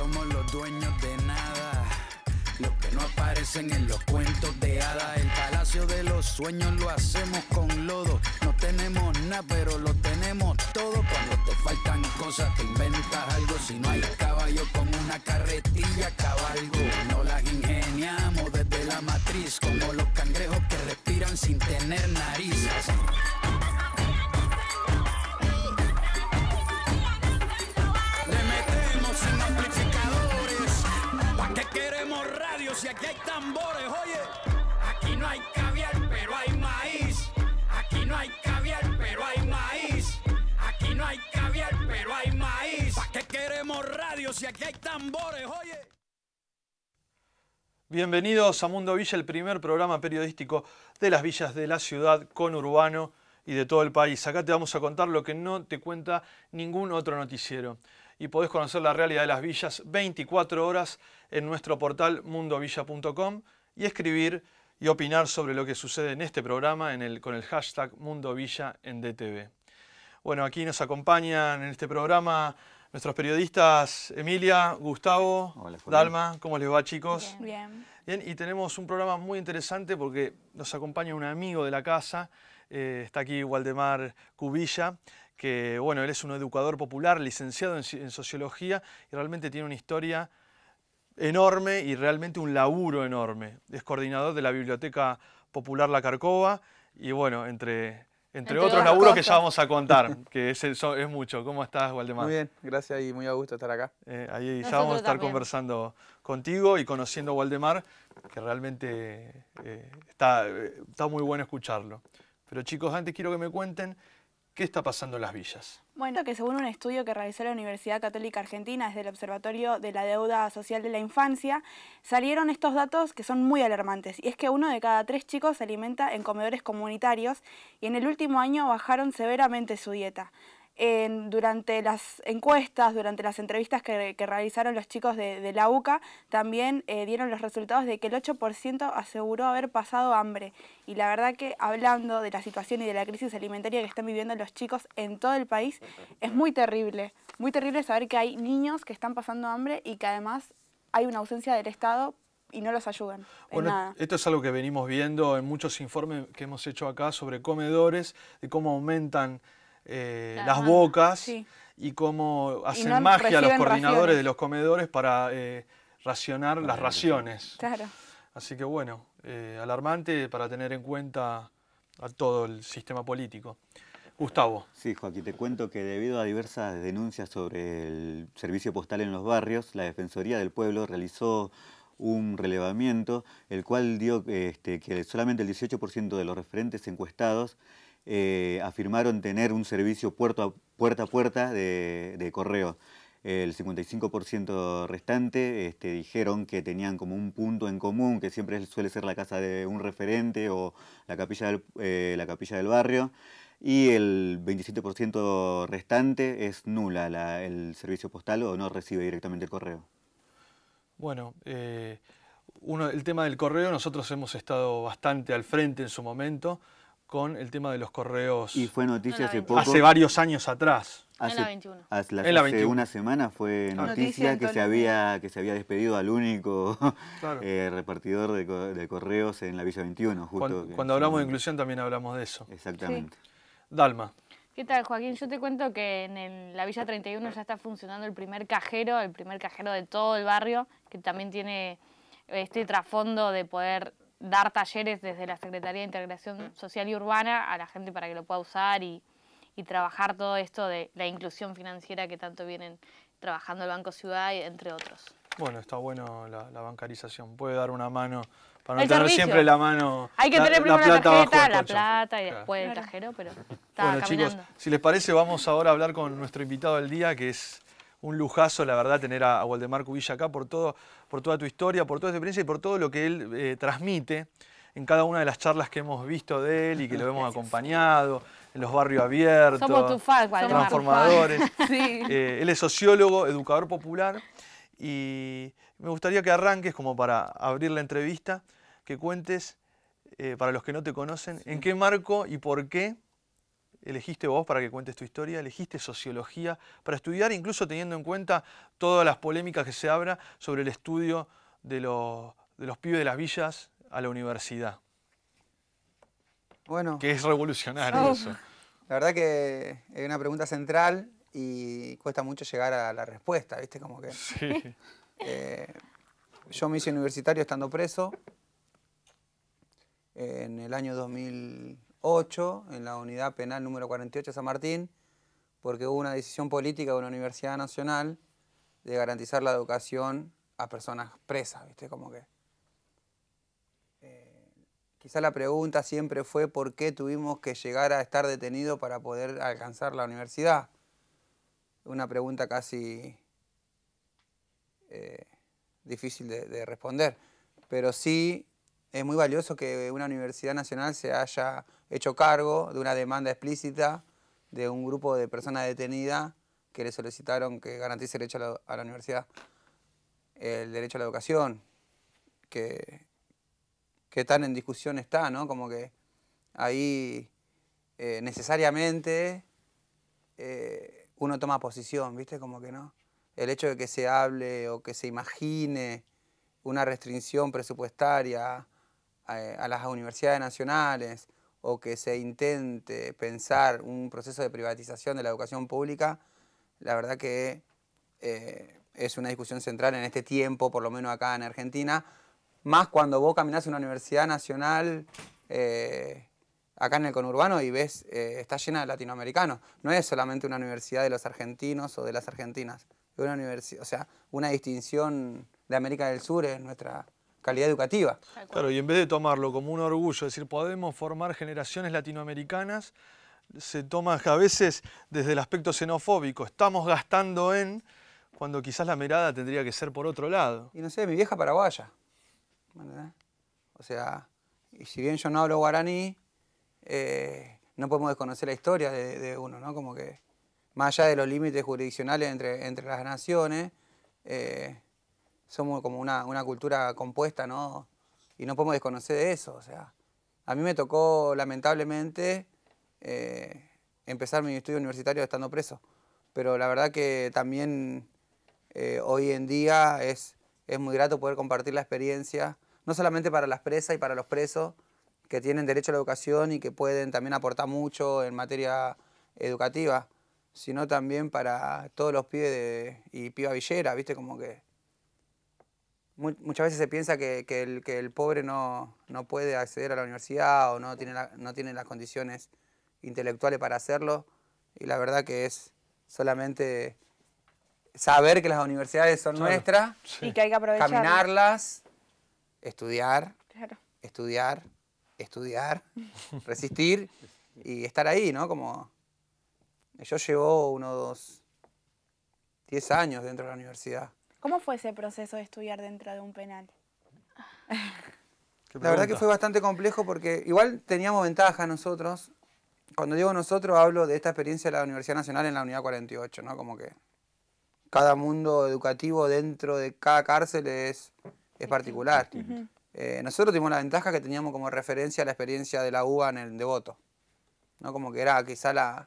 somos los dueños de nada. Los que no aparecen en los cuentos de hadas. El palacio de los sueños lo hacemos con lodo. No tenemos nada, pero lo tenemos todo. Cuando te faltan cosas, te inventas algo. Si no hay caballo con una carretilla, cabalgo. No las ingeniamos desde la matriz, como los cangrejos que respiran sin tener narices. si aquí hay tambores, oye. Aquí no hay caviar, pero hay maíz. Aquí no hay caviar, pero hay maíz. Aquí no hay caviar, pero hay maíz. ¿Para qué queremos radio si aquí hay tambores, oye? Bienvenidos a Mundo Villa, el primer programa periodístico de las villas de la ciudad con urbano y de todo el país. Acá te vamos a contar lo que no te cuenta ningún otro noticiero. Y podés conocer la realidad de las villas 24 horas en nuestro portal mundovilla.com y escribir y opinar sobre lo que sucede en este programa con el hashtag Mundovilla en DTV. Bueno, aquí nos acompañan en este programa nuestros periodistas Emilia, Gustavo, Dalma. ¿Cómo les va, chicos? Bien. Bien. y tenemos un programa muy interesante porque nos acompaña un amigo de la casa, eh, está aquí Waldemar Cubilla, que bueno, él es un educador popular, licenciado en Sociología y realmente tiene una historia enorme y realmente un laburo enorme. Es coordinador de la Biblioteca Popular La Carcova y bueno, entre, entre, otros laburos que ya vamos a contar, que es, mucho. ¿Cómo estás, Waldemar? Muy bien, gracias y muy a gusto estar acá. Eh, ahí ya vamos a estar conversando contigo y conociendo a Waldemar, que realmente eh, está, eh, está muy bueno escucharlo. Pero chicos, antes quiero que me cuenten ¿Qué está pasando en las villas? Bueno, que según un estudio que realizó la Universidad Católica Argentina desde el Observatorio de la Deuda Social de la Infancia, salieron estos datos que son muy alarmantes. Y es que uno de cada tres chicos se alimenta en comedores comunitarios y en el último año bajaron severamente su dieta durante las encuestas, durante las entrevistas que, realizaron los chicos de, la UCA, también eh, dieron los resultados de que el 8% aseguró haber pasado hambre. Y la verdad que hablando de la situación y de la crisis alimentaria que están viviendo los chicos en todo el país, es muy terrible. Muy terrible saber que hay niños que están pasando hambre y que además hay una ausencia del Estado y no los ayudan. esto es algo que venimos viendo en muchos informes que hemos hecho acá sobre comedores, de cómo aumentan eh, las bocas y cómo hacen magia a los coordinadores de los comedores para eh, racionar las raciones. Así que bueno, eh, alarmante para tener en cuenta a todo el sistema político. Gustavo. Sí, Joaquín, te cuento que debido a diversas denuncias sobre el servicio postal en los barrios, la Defensoría del Pueblo realizó un relevamiento, el cual dio este, que solamente el 18% de los referentes encuestados eh, afirmaron tener un servicio puerta a puerta, de, correo. El 55% restante este, dijeron que tenían como un punto en común, que siempre suele ser la casa de un referente o la capilla del, eh, la capilla del barrio. Y el 27% restante es nula el servicio postal o no recibe directamente el correo. Bueno, eh, el tema del correo nosotros hemos estado bastante al frente en su momento con el tema de los correos. Y fue noticia hace varios años atrás. Hace, en la 21. Hace, la 21. una semana fue noticia, que, se había, que se había despedido al único eh, repartidor de, correos en la Villa 21. cuando, hablamos de inclusión también hablamos de eso. Exactamente. Dalma. ¿Qué tal, Joaquín? Yo te cuento que en la Villa 31 ya está funcionando el primer cajero, el primer cajero de todo el barrio, que también tiene este trasfondo de poder dar talleres desde la Secretaría de Integración Social y Urbana a la gente para que lo pueda usar y, trabajar todo esto de la inclusión financiera que tanto vienen trabajando el Banco Ciudad, entre otros. Bueno, está bueno la, bancarización, puede dar una mano para no tener siempre la mano. Hay que la, tener primero la, plata tarjeta, la plata y después el cajero, pero está Bueno, chicos, si les parece, vamos ahora a hablar con nuestro invitado del día, que es un lujazo, la verdad, tener a, Waldemar Cubilla acá por, toda tu historia, por toda tu experiencia y por todo lo que él eh, transmite en cada una de las charlas que hemos visto de él y que lo hemos acompañado, en los barrios abiertos, transformadores. Eh, él es sociólogo, educador popular y me gustaría que arranques, como para abrir la entrevista, que cuentes, eh, para los que no te conocen, en qué marco y por qué elegiste vos para que cuentes tu historia, elegiste sociología para estudiar, incluso teniendo en cuenta todas las polémicas que se abra sobre el estudio de, los pibes de las villas a la universidad. Bueno. Que es revolucionario ah, eso. La verdad que es una pregunta central y cuesta mucho llegar a la respuesta, ¿viste? Como que. Sí. Eh, yo me hice universitario estando preso en el año 2000. 8 en la unidad penal número 48 de San Martín, porque hubo una decisión política de una universidad nacional de garantizar la educación a personas presas, ¿viste? Como que. Eh, quizá la pregunta siempre fue por qué tuvimos que llegar a estar detenidos para poder alcanzar la universidad. Una pregunta casi eh, difícil de responder. Pero sí es muy valioso que una universidad nacional se haya hecho cargo de una demanda explícita de un grupo de personas detenidas que le solicitaron que garantice el derecho a la, universidad, el derecho a la educación, que, tan en discusión está, ¿no? Como que ahí eh, necesariamente eh, uno toma posición, ¿viste? Como que no. El hecho de que se hable o que se imagine una restricción presupuestaria a las universidades nacionales, o que se intente pensar un proceso de privatización de la educación pública, la verdad que eh, es una discusión central en este tiempo, por lo menos acá en Argentina, más cuando vos caminás a una universidad nacional eh, acá en el conurbano y ves, eh, está llena de latinoamericanos. No es solamente una universidad de los argentinos o de las argentinas, es una o sea, una distinción de América del Sur es nuestra calidad educativa. Claro, y en vez de tomarlo como un orgullo, decir, podemos formar generaciones latinoamericanas, se toma a veces desde el aspecto xenofóbico, estamos gastando en, cuando quizás la mirada tendría que ser por otro lado. Y no sé, mi vieja paraguaya, O sea, y si bien yo no hablo guaraní, eh, no podemos desconocer la historia de, uno, ¿no? Como que más allá de los límites jurisdiccionales entre, entre las naciones, eh, somos como una, una cultura compuesta, ¿no? Y no podemos desconocer de eso, o sea. A mí me tocó, lamentablemente, eh, empezar mi estudio universitario estando preso. Pero la verdad que también eh, hoy en día es, es muy grato poder compartir la experiencia, no solamente para las presas y para los presos, que tienen derecho a la educación y que pueden también aportar mucho en materia educativa, sino también para todos los pibes de, y piba villera, ¿viste? Como que muchas veces se piensa que, el, pobre no, puede acceder a la universidad o no tiene, no tiene las condiciones intelectuales para hacerlo y la verdad que es solamente saber que las universidades son nuestras y que hay que aprovecharlas. caminarlas, estudiar, estudiar, estudiar, resistir y estar ahí, ¿no? Como yo llevo unos 10 años dentro de la universidad. ¿Cómo fue ese proceso de estudiar dentro de un penal? La verdad que fue bastante complejo porque igual teníamos ventaja nosotros. Cuando digo nosotros hablo de esta experiencia de la Universidad Nacional en la Unidad 48, ¿no? Como que cada mundo educativo dentro de cada cárcel es, particular. Eh, nosotros tuvimos la ventaja que teníamos como referencia la experiencia de la UBA en el Devoto. ¿no? Como que era quizá la,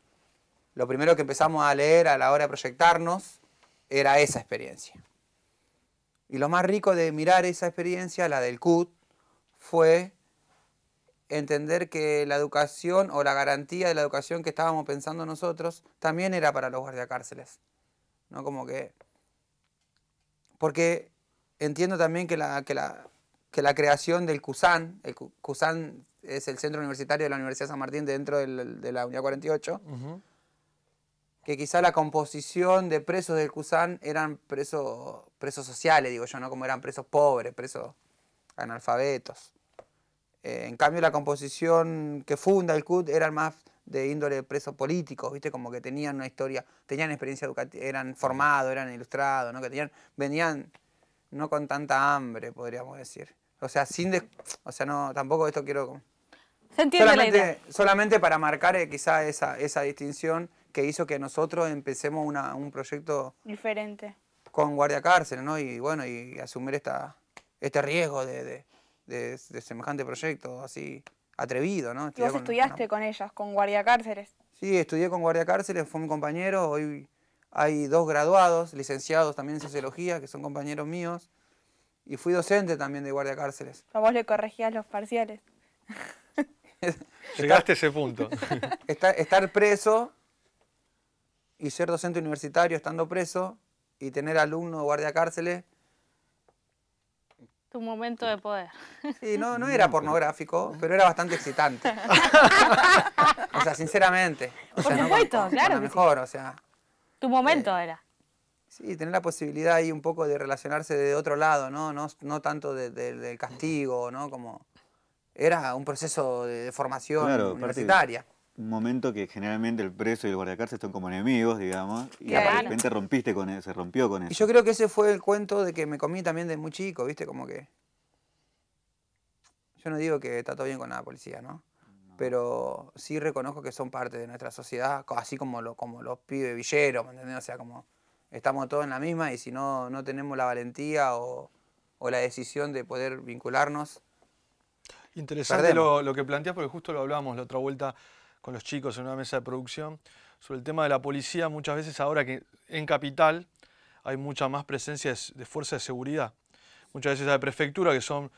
lo primero que empezamos a leer a la hora de proyectarnos era esa experiencia. Y lo más rico de mirar esa experiencia, la del CUT, fue entender que la educación o la garantía de la educación que estábamos pensando nosotros también era para los guardiacárceles. ¿No? Como que. Porque entiendo también que la, que la, creación del CUSAN, el CUSAN es el centro universitario de la Universidad San Martín dentro de la Unidad 48, que quizá la composición de presos del CUSAN eran presos, presos sociales, digo yo, ¿no? Como eran presos pobres, presos analfabetos. Eh, en cambio, la composición que funda el CUT era más de índole de presos políticos, ¿viste? Como que tenían una historia, tenían experiencia educativa, eran formados, eran ilustrados, ¿no? Que tenían, venían no con tanta hambre, podríamos decir. O sea, sin o sea, no, tampoco esto quiero... Se entiende solamente, para marcar eh, quizá esa, esa distinción que hizo que nosotros empecemos un proyecto... Diferente. Con guardia cárcel, ¿no? Y bueno, y asumir esta, este riesgo de, semejante proyecto así atrevido, ¿no? ¿Y vos estudiaste con, ellas, con guardia cárceles? Sí, estudié con guardia cárceles, fue mi compañero, hoy hay dos graduados, licenciados también en sociología, que son compañeros míos, y fui docente también de guardia cárceles. A vos le corregías los parciales. Llegaste ese punto. estar preso y ser docente universitario estando preso y tener alumno guardia cárceles. Tu momento de poder. Sí, no, no era pornográfico, pero era bastante excitante. o sea, sinceramente. Por supuesto, claro. mejor, o sea. Tu momento eh, era. Sí, tener la posibilidad ahí un poco de relacionarse de otro lado, ¿no? No, tanto del castigo, ¿no? Como. Era un proceso de, formación universitaria un momento que generalmente el preso y el guardacárcel están como enemigos, digamos, y de repente rompiste con e, se rompió con eso. Y yo creo que ese fue el cuento de que me comí también de muy chico, ¿viste? Como que... Yo no digo que está todo bien con la policía, ¿no? Pero sí reconozco que son parte de nuestra sociedad, así como, lo, como los pibes villeros, ¿me entendés? O sea, como estamos todos en la misma y si no, no tenemos la valentía o, la decisión de poder vincularnos, Interesante lo, lo, que planteas, porque justo lo hablábamos la otra vuelta con los chicos en una mesa de producción, sobre el tema de la policía, muchas veces ahora que en Capital hay mucha más presencia de fuerzas de seguridad. Muchas veces hay prefectura que son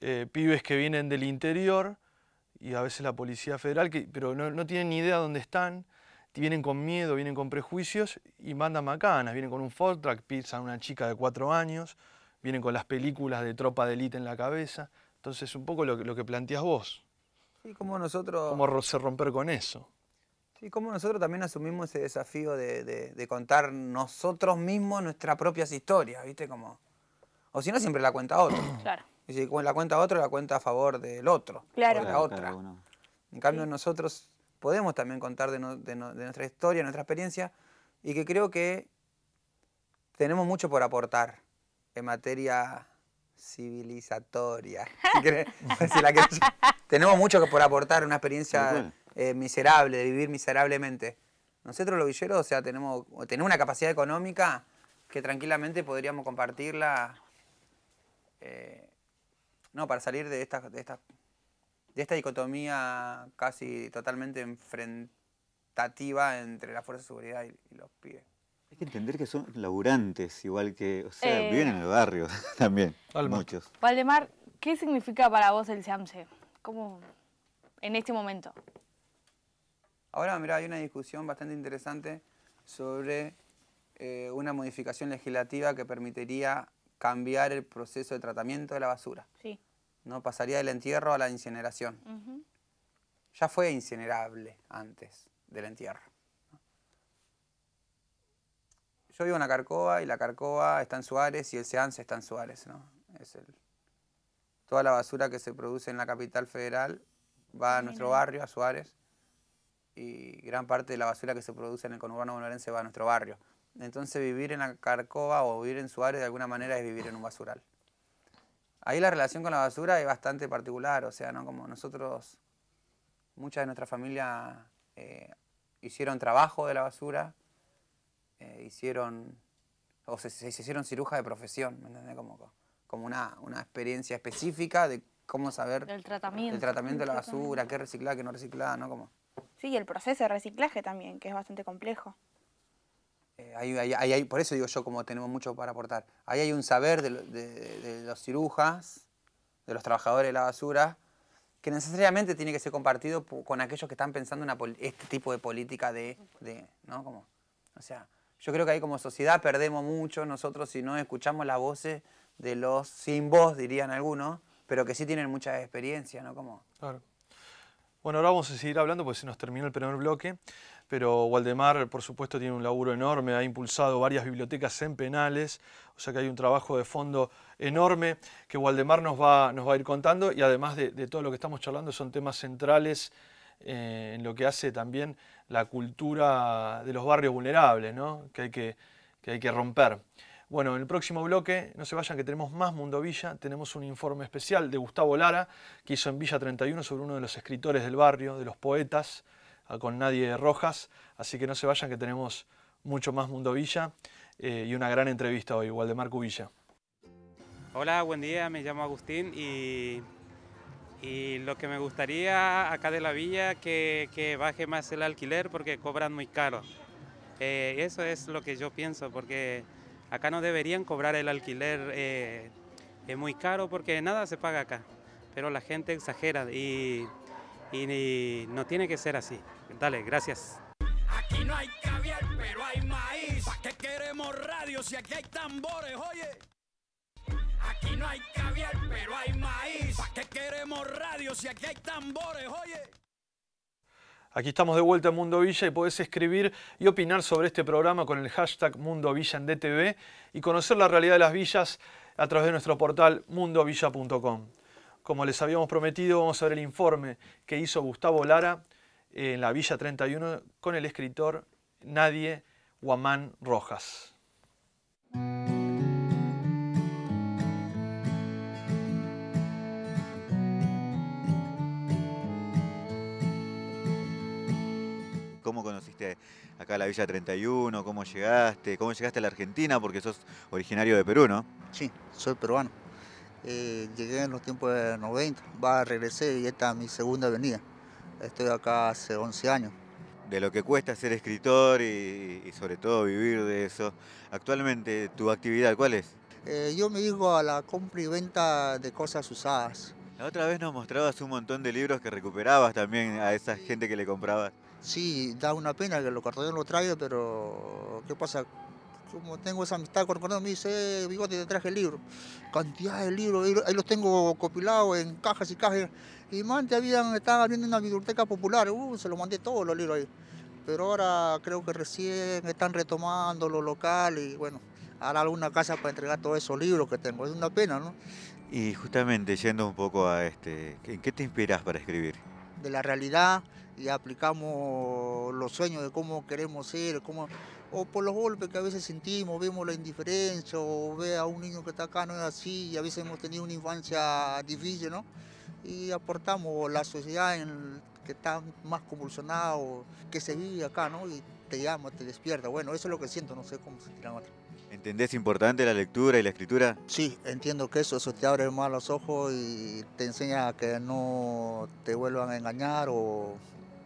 eh, pibes que vienen del interior y a veces la policía federal, que, pero no, no tienen ni idea dónde están, vienen con miedo, vienen con prejuicios y mandan macanas, vienen con un Ford Truck, pisan a una chica de cuatro años, vienen con las películas de tropa de élite en la cabeza. Entonces, un poco lo lo que planteas vos. Sí, como nosotros... ¿Cómo se romper con eso? Sí, como nosotros también asumimos ese desafío de, contar nosotros mismos nuestras propias historias, ¿viste? Como... O si no, siempre la cuenta otro. Claro. Y si la cuenta otro, la cuenta a favor del otro. Claro. la otra. en cambio, nosotros podemos también contar de, de, de, nuestra historia, nuestra experiencia, y que creo que tenemos mucho por aportar en materia civilizatoria. tenemos mucho que por aportar, una experiencia eh, miserable, de vivir miserablemente. Nosotros los villeros, o sea, tenemos, tenemos una capacidad económica que tranquilamente podríamos compartirla. Eh, no, para salir de esta, de esta, de esta dicotomía casi totalmente enfrentativa entre la fuerza de seguridad y, y los pibes. Hay que entender que son laburantes, igual que, o sea, eh, viven en el barrio también, muchos. Valdemar, ¿qué significa para vos el SEAMSE? ¿Cómo en este momento? Ahora, mira, hay una discusión bastante interesante sobre eh, una modificación legislativa que permitiría cambiar el proceso de tratamiento de la basura. Sí. ¿no? Pasaría del entierro a la incineración. Ya fue incinerable antes del entierro yo vivo en la Carcoa y la Carcoa está en Suárez y el Seance está en Suárez, ¿no? Es toda la basura que se produce en la capital federal va a nuestro barrio, a Suárez, y gran parte de la basura que se produce en el conurbano bonaerense va a nuestro barrio. Entonces vivir en la Carcoa o vivir en Suárez de alguna manera es vivir en un basural. Ahí la relación con la basura es bastante particular, o sea, ¿no? Como nosotros, muchas de nuestra familia eh, hicieron trabajo de la basura, eh, hicieron, o se, hicieron cirujas de profesión, ¿me Como, como una, una experiencia específica de cómo saber... El tratamiento. El tratamiento de la basura, qué reciclada, qué no reciclada, ¿no? Como... Sí, el proceso de reciclaje también, que es bastante complejo. Eh, por eso digo yo, como tenemos mucho para aportar. Ahí hay un saber de, de, los cirujas, de los trabajadores de la basura, que necesariamente tiene que ser compartido con aquellos que están pensando en este tipo de política de, de ¿no? Como, o sea, yo creo que ahí como sociedad perdemos mucho nosotros si no escuchamos las voces de los sin voz, dirían algunos, pero que sí tienen mucha experiencia, ¿no? Claro. Bueno, ahora vamos a seguir hablando porque se nos terminó el primer bloque, pero Waldemar, por supuesto, tiene un laburo enorme, ha impulsado varias bibliotecas en penales, o sea que hay un trabajo de fondo enorme que Waldemar nos va, nos va a ir contando y además de, todo lo que estamos charlando son temas centrales eh, en lo que hace también la cultura de los barrios vulnerables, que, hay que, hay que romper. Bueno, en el próximo bloque, no se vayan que tenemos más Mundo Villa, tenemos un informe especial de Gustavo Lara, que hizo en Villa 31 sobre uno de los escritores del barrio, de los poetas, con Nadie Rojas, así que no se vayan que tenemos mucho más Mundo Villa eh, y una gran entrevista hoy, igual de Marco Villa. Hola, buen día, me llamo Agustín y y lo que me gustaría acá de la villa que, que baje más el alquiler porque cobran muy caro. Eh, eso es lo que yo pienso, porque acá no deberían cobrar el alquiler eh, es muy caro porque nada se paga acá. Pero la gente exagera y, y, no tiene que ser así. Dale, gracias. Aquí no hay caviar, pero hay maíz. ¿Para qué queremos radio si aquí hay tambores, oye? Aquí hay pero hay maíz. queremos aquí hay Aquí estamos de vuelta en Mundo Villa y podés escribir y opinar sobre este programa con el hashtag Mundo Villa en DTV y conocer la realidad de las villas a través de nuestro portal mundovilla.com. Como les habíamos prometido, vamos a ver el informe que hizo Gustavo Lara en la Villa 31 con el escritor Nadie Guamán Rojas. cómo conociste acá la Villa 31, cómo llegaste, cómo llegaste a la Argentina, porque sos originario de Perú, ¿no? Sí, soy peruano. Eh, llegué en los tiempos de 90, va, a regresar y esta es mi segunda venida. Estoy acá hace 11 años. De lo que cuesta ser escritor y, sobre todo vivir de eso. Actualmente, ¿tu actividad cuál es? Eh, yo me digo a la compra y venta de cosas usadas. La otra vez nos mostrabas un montón de libros que recuperabas también a esa gente que le comprabas sí, da una pena que los cartones lo traiga, pero ¿qué pasa? Como tengo esa amistad con Cordón, me dice, eh, bigote, te traje el libro. Cantidad de libros, ahí los tengo copilados en cajas y cajas. Y más te habían, estaba abriendo una biblioteca popular, uh, se los mandé todos los libros ahí. Pero ahora creo que recién están retomando lo local, y bueno, hará alguna casa para entregar todos esos libros que tengo. Es una pena, ¿no? Y justamente, yendo un poco a este, ¿en qué te inspiras para escribir? de la realidad y aplicamos los sueños de cómo queremos ser, cómo, o por los golpes que a veces sentimos, vemos la indiferencia, o ve a un niño que está acá no es así, y a veces hemos tenido una infancia difícil, ¿no? Y aportamos la sociedad que está más convulsionada, o que se vive acá, ¿no? Y te llama, te despierta. Bueno, eso es lo que siento, no sé cómo se tiran otra. ¿Entendés importante la lectura y la escritura? Sí, entiendo que eso, eso te abre más los ojos y te enseña a que no te vuelvan a engañar o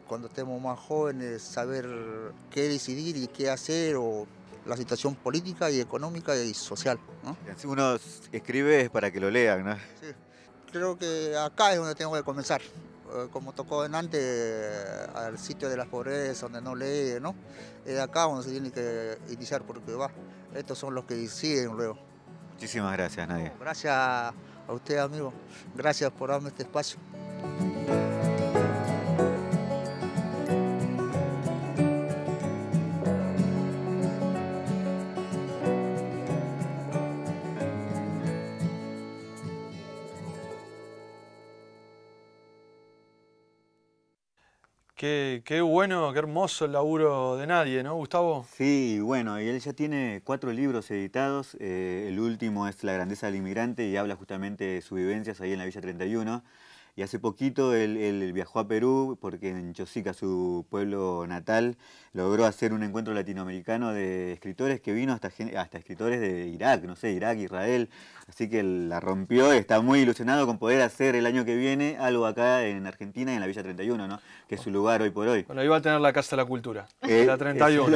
cuando estemos más jóvenes saber qué decidir y qué hacer o la situación política y económica y social. uno escribe para que lo lean, ¿no? Sí. Creo que acá es donde tengo que comenzar. Eh, como tocó en antes, eh, al sitio de las pobreza, donde no lee, ¿no? Es eh, acá donde se tiene que iniciar porque va. Estos son los que siguen luego. Muchísimas gracias, Nadia. Gracias a usted, amigo. Gracias por darme este espacio. bueno, qué hermoso el laburo de nadie, ¿no, Gustavo? Sí, bueno, y él ya tiene cuatro libros editados. Eh, el último es La grandeza del inmigrante y habla justamente de sus vivencias ahí en la Villa 31. Y hace poquito él, viajó a Perú porque en Chosica, su pueblo natal, logró hacer un encuentro latinoamericano de escritores que vino hasta, hasta escritores de Irak, no sé, Irak, Israel. Así que la rompió, está muy ilusionado con poder hacer el año que viene algo acá en Argentina, en la Villa 31, ¿no? que es su lugar hoy por hoy. Bueno, iba a tener la Casa de la Cultura, eh, la 31.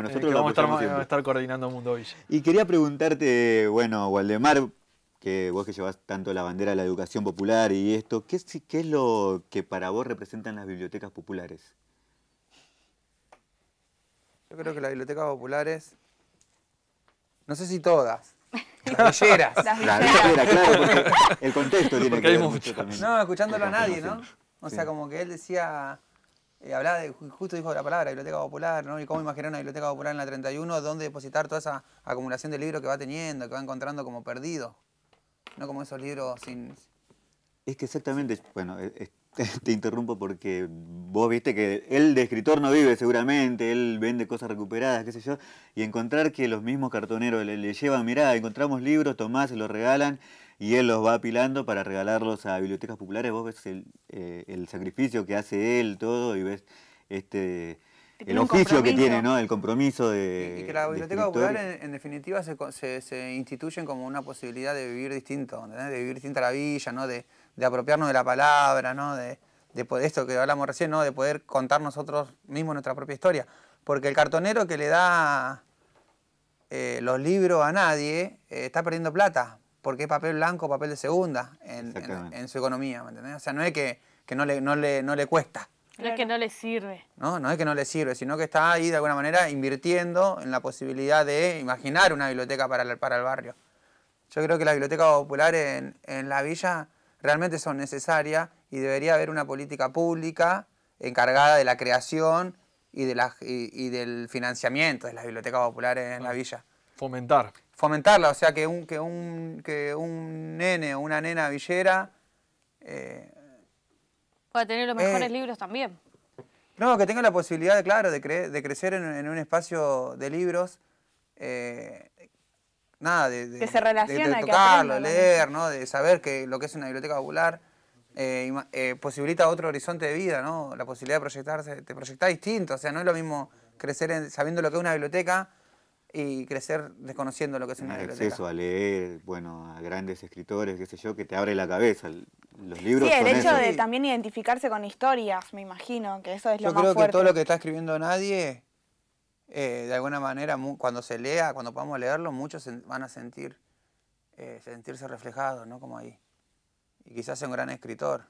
nosotros vamos, a estar, coordinando Mundo Villa. Y quería preguntarte, bueno, Waldemar, que vos que llevas tanto la bandera de la educación popular y esto, ¿qué, ¿qué, es lo que para vos representan las bibliotecas populares? Yo creo que las bibliotecas populares, no sé si todas, las villeras. Las claro, el contexto tiene que hay ver No, escuchándolo a nadie, ¿no? O sea, como que él decía, eh, hablaba de, justo dijo la palabra biblioteca popular, ¿no? Y cómo imaginar una biblioteca popular en la 31, dónde depositar toda esa acumulación de libros que va teniendo, que va encontrando como perdido. No como esos libros sin... Es que exactamente, bueno, eh, eh, te interrumpo porque vos viste que él de escritor no vive seguramente, él vende cosas recuperadas, qué sé yo, y encontrar que los mismos cartoneros le, llevan, mirá, encontramos libros, tomás, se los regalan, y él los va apilando para regalarlos a bibliotecas populares, vos ves el eh, sacrificio que hace él, todo, y ves este el oficio que tiene, ¿no? El compromiso de... Y que la biblioteca popular, en, definitiva, se, se, instituyen como una posibilidad de vivir distinto, ¿entendés? de vivir distinta la villa, ¿no? De, apropiarnos de la palabra, ¿no? De, poder, esto que hablamos recién, ¿no? De poder contar nosotros mismos nuestra propia historia. Porque el cartonero que le da eh, los libros a nadie eh, está perdiendo plata, porque es papel blanco, papel de segunda en, su economía, ¿me entendés? O sea, no es que, no, le, no le cuesta. No es que no le sirve. No, no es que no le sirve, sino que está ahí de alguna manera invirtiendo en la posibilidad de imaginar una biblioteca para el, para el barrio. Yo creo que las bibliotecas populares en, la villa realmente son necesarias y debería haber una política pública encargada de la creación y, de y, del financiamiento de las bibliotecas populares en la villa. Fomentar. Fomentarla, o sea, que un, que un, que un nene o una nena villera eh, para tener los mejores eh, libros también. No, que tenga la posibilidad, claro, de, de crecer en, un espacio de libros. Eh, nada, de, que de leer, ¿no? de saber que lo que es una biblioteca popular eh, posibilita otro horizonte de vida, ¿no? la posibilidad de proyectarse, de proyectar distinto. O sea, no es lo mismo crecer en, sabiendo lo que es una biblioteca y crecer desconociendo lo que es una el Acceso a leer, bueno, a grandes escritores, qué sé yo, que te abre la cabeza. Los libros sí, el hecho de también identificarse con historias, me imagino, que eso es lo más fuerte. Yo creo que todo lo que está escribiendo nadie, eh, de alguna manera, cuando se lea, cuando podamos leerlo, muchos van a sentir, eh, sentirse reflejados, ¿no? Como ahí. Y quizás sea un gran escritor.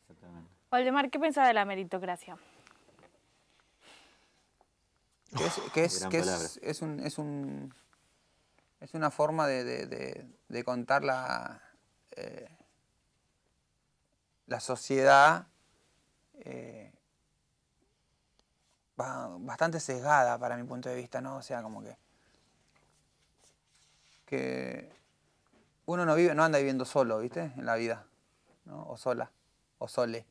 Exactamente. Valdemar, ¿qué pensás de la meritocracia? Que es, que es, un, es, un, es una forma de, de, contar la, eh, la sociedad eh, bastante sesgada para mi punto de vista, ¿no? O sea, como que, que uno no, vive, no anda viviendo solo, ¿viste? En la vida, ¿no? O sola, o sole.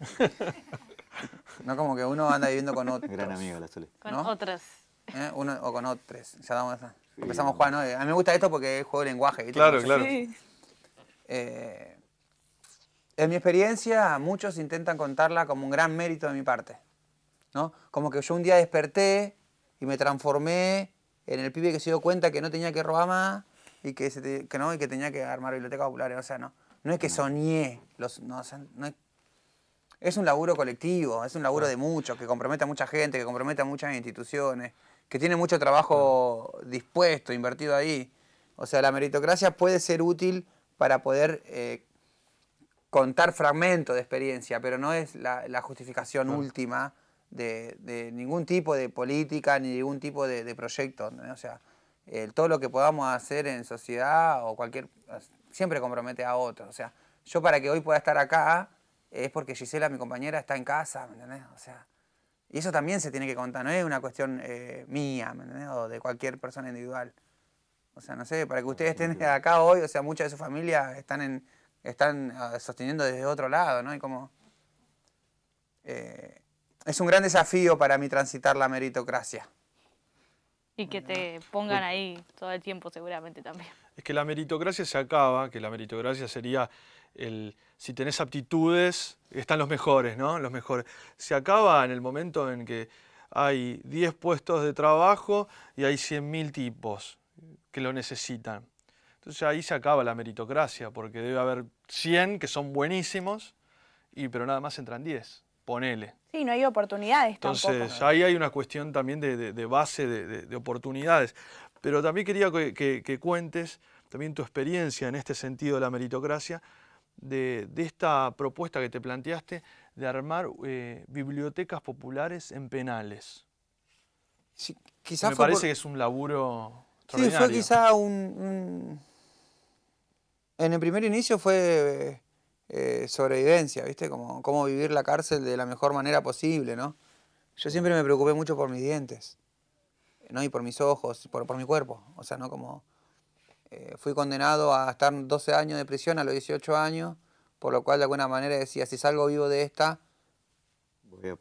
no como que uno anda viviendo con otros. Gran amigo la Con otros. ¿Eh? Uno o con otras Empezamos a jugar, eh, A mí me gusta esto porque es juego de lenguaje. Claro, claro. Eh, en mi experiencia, muchos intentan contarla como un gran mérito de mi parte. ¿no? Como que yo un día desperté y me transformé en el pibe que se dio cuenta que no tenía que robar más y que, no, que tenía que armar bibliotecas populares. O sea, no, no es que soñé, los, no, no es es un laburo colectivo, es un laburo de muchos, que compromete a mucha gente, que compromete a muchas instituciones, que tiene mucho trabajo dispuesto, invertido ahí. O sea, la meritocracia puede ser útil para poder eh, contar fragmentos de experiencia, pero no es la, justificación última de, ningún tipo de política ni ningún tipo de, proyecto. O sea, todo lo que podamos hacer en sociedad o cualquier. siempre compromete a otros. O sea, yo para que hoy pueda estar acá es porque Gisela, mi compañera, está en casa, ¿me entendés? O sea, y eso también se tiene que contar, no es una cuestión eh, mía, ¿me entendés? O de cualquier persona individual. O sea, no sé, para que ustedes estén acá hoy, o sea, muchas de sus familias están en, están ah, sosteniendo desde otro lado, ¿no? Y como... Eh, es un gran desafío para mí transitar la meritocracia. Y que te pongan ahí todo el tiempo seguramente también. Es que la meritocracia se acaba, que la meritocracia sería si tenés aptitudes, están los mejores, ¿no? Los mejores. Se acaba en el momento en que hay 10 puestos de trabajo y hay 100.000 tipos que lo necesitan. Entonces ahí se acaba la meritocracia, porque debe haber 100 que son buenísimos, y, pero nada más entran 10, ponele. Sí, no hay oportunidades Entonces, ahí hay una cuestión también de, base de, oportunidades. Pero también quería que, que cuentes también tu experiencia en este sentido de la meritocracia, de, esta propuesta que te planteaste de armar eh, bibliotecas populares en penales. Sí, Me parece que es un laburo Sí, fue quizá un, En el primer inicio fue eh, sobrevivencia, ¿viste? Como, vivir la cárcel de la mejor manera posible, ¿no? Yo siempre me preocupé mucho por mis dientes, ¿no? Y por mis ojos, por, por mi cuerpo, o sea, ¿no? Como eh, fui condenado a estar 12 años de prisión a los 18 años, por lo cual de alguna manera decía, si salgo vivo de esta,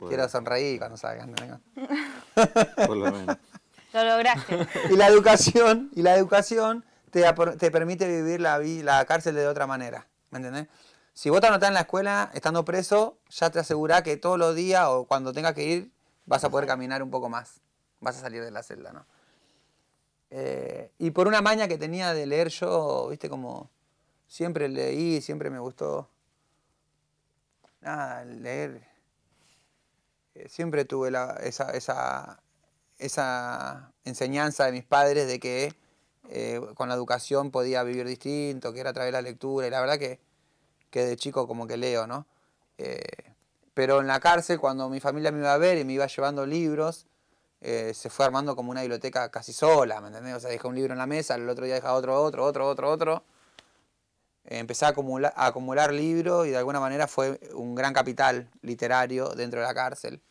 quiero sonreír cuando salgan. ¿no? Por lo menos. Lo lograste. Y la educación, y la educación te, permite vivir la, la cárcel de otra manera, ¿me entendés? Si vos te anotás en la escuela, estando preso, ya te asegurás que todos los días o cuando tengas que ir, vas a poder caminar un poco más. Vas a salir de la celda, ¿no? Eh, y por una maña que tenía de leer yo, viste, como siempre leí, siempre me gustó. leer. Eh, siempre tuve esa, esa, enseñanza de mis padres de que eh, con la educación podía vivir distinto, que era a través de la lectura. Y la verdad que, que de chico como que leo, ¿no? pero en la cárcel, cuando mi familia me iba a ver y me iba llevando libros, eh, se fue armando como una biblioteca casi sola, ¿me entendés? O sea, deja un libro en la mesa, el otro día deja otro, otro, otro, otro, otro. Eh, empecé a acumular, a acumular libros y de alguna manera fue un gran capital literario dentro de la cárcel,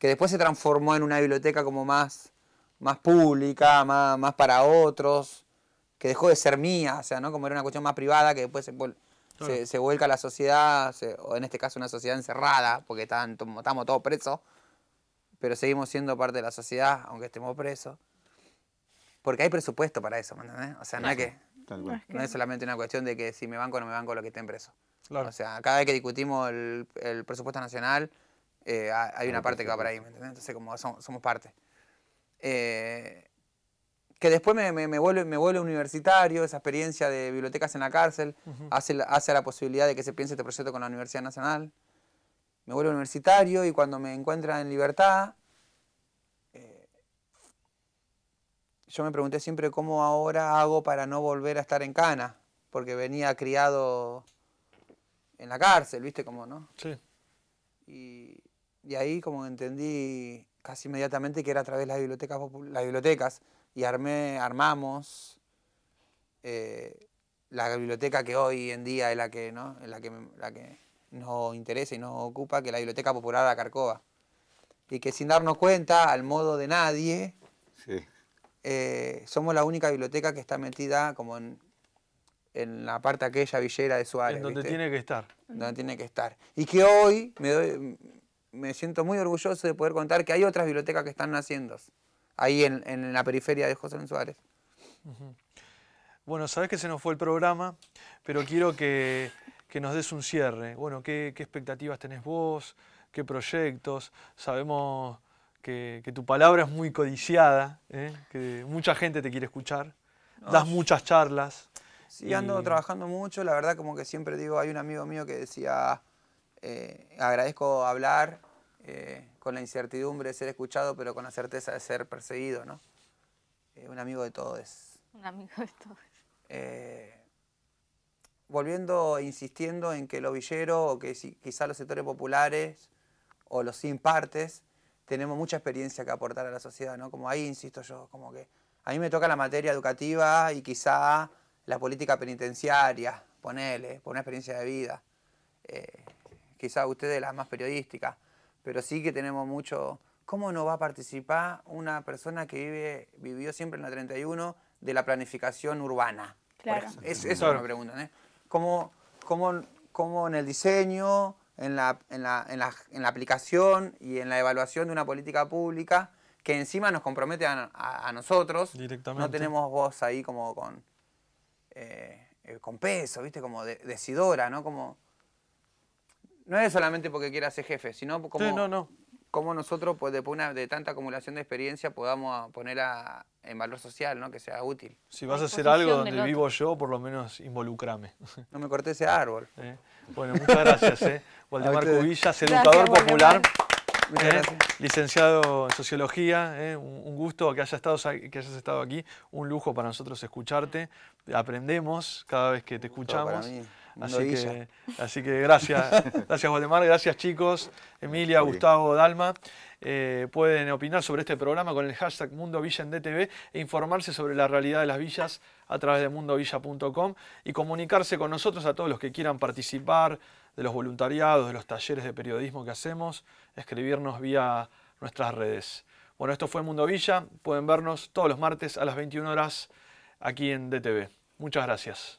que después se transformó en una biblioteca como más, más pública, más, para otros, que dejó de ser mía, o sea, ¿no? Como era una cuestión más privada que después se... Se, a vuelca la sociedad, o en este caso una sociedad encerrada, porque estamos todos presos, pero seguimos siendo parte de la sociedad, aunque estemos presos. Porque hay presupuesto para eso, ¿me entiendes? O sea, no, es, que, no es solamente una cuestión de que si me banco o no me banco lo que estén presos. Claro. O sea, cada vez que discutimos el, presupuesto nacional, eh, hay una parte que va para ahí, ¿me entiendes? Entonces, como somos parte. Eh, que después me, me, vuelve, me universitario, esa experiencia de bibliotecas en la cárcel, hace, hace la posibilidad de que se piense este proyecto con la Universidad Nacional me vuelvo universitario y cuando me encuentran en libertad, eh, yo me pregunté siempre cómo ahora hago para no volver a estar en cana, porque venía criado en la cárcel, ¿viste cómo, no? Sí. Y, ahí como entendí casi inmediatamente que era a través de las bibliotecas, las bibliotecas y armé, armamos eh, la biblioteca que hoy en día es la que, ¿no? la que nos interesa y nos ocupa, que la Biblioteca Popular de Carcova. Y que sin darnos cuenta, al modo de nadie, eh, somos la única biblioteca que está metida como en, la parte aquella villera de Suárez. En donde tiene que estar. Donde tiene que estar. Y que hoy me, me siento muy orgulloso de poder contar que hay otras bibliotecas que están naciendo ahí en, la periferia de José Luis Suárez. Bueno, sabes que se nos fue el programa, pero quiero que que nos des un cierre. Bueno, ¿qué, expectativas tenés vos? ¿Qué proyectos? Sabemos que, tu palabra es muy codiciada, ¿eh? que mucha gente te quiere escuchar, das muchas charlas. Sí, ando trabajando mucho, la verdad como que siempre digo, hay un amigo mío que decía, eh, agradezco hablar eh, con la incertidumbre de ser escuchado, pero con la certeza de ser perseguido, ¿no? un amigo de todos. Un amigo de todos volviendo, insistiendo en que el ovillero o que quizá los sectores populares o los sin partes tenemos mucha experiencia que aportar a la sociedad, ¿no? Como ahí insisto yo, como que a mí me toca la materia educativa y quizá la política penitenciaria, ponele, por una experiencia de vida. Eh, quizá ustedes las más periodísticas, pero sí que tenemos mucho... ¿Cómo no va a participar una persona que vive, vivió siempre en la 31 de la planificación urbana? Claro. Eso, eso, eso me preguntan, ¿eh? Como como como en el diseño, en la, en, la, en, la, en la, aplicación y en la evaluación de una política pública que encima nos compromete a, nosotros. Directamente. No tenemos voz ahí como con, eh, eh, con peso, ¿viste? Como de, decidora, ¿no? Como, no es solamente porque quiera ser jefe, sino como... Sí, no, no cómo nosotros, pues, después de tanta acumulación de experiencia, podamos ah, poner en valor social, ¿no? que sea útil. Si vas a hacer algo donde vivo yo, por lo menos involucrame. No me corté ese árbol. Eh, bueno, muchas gracias. ¿eh? Ah, Waldemar Cubillas, educador popular. Eh, licenciado en Sociología, eh. un, gusto que hayas, estado, que hayas estado aquí, un lujo para nosotros escucharte, aprendemos cada vez que te escuchamos. Así que, así que gracias, gracias Guatemala, gracias chicos, Emilia, Gustavo, Dalma. Eh, pueden opinar sobre este programa con el hashtag Mundo Villa en DTV e informarse sobre la realidad de las villas a través de mundovilla.com y comunicarse con nosotros a todos los que quieran participar de los voluntariados, de los talleres de periodismo que hacemos, escribirnos vía nuestras redes. Bueno, esto fue Mundo Villa, pueden vernos todos los martes a las 21 horas aquí en DTV. Muchas gracias.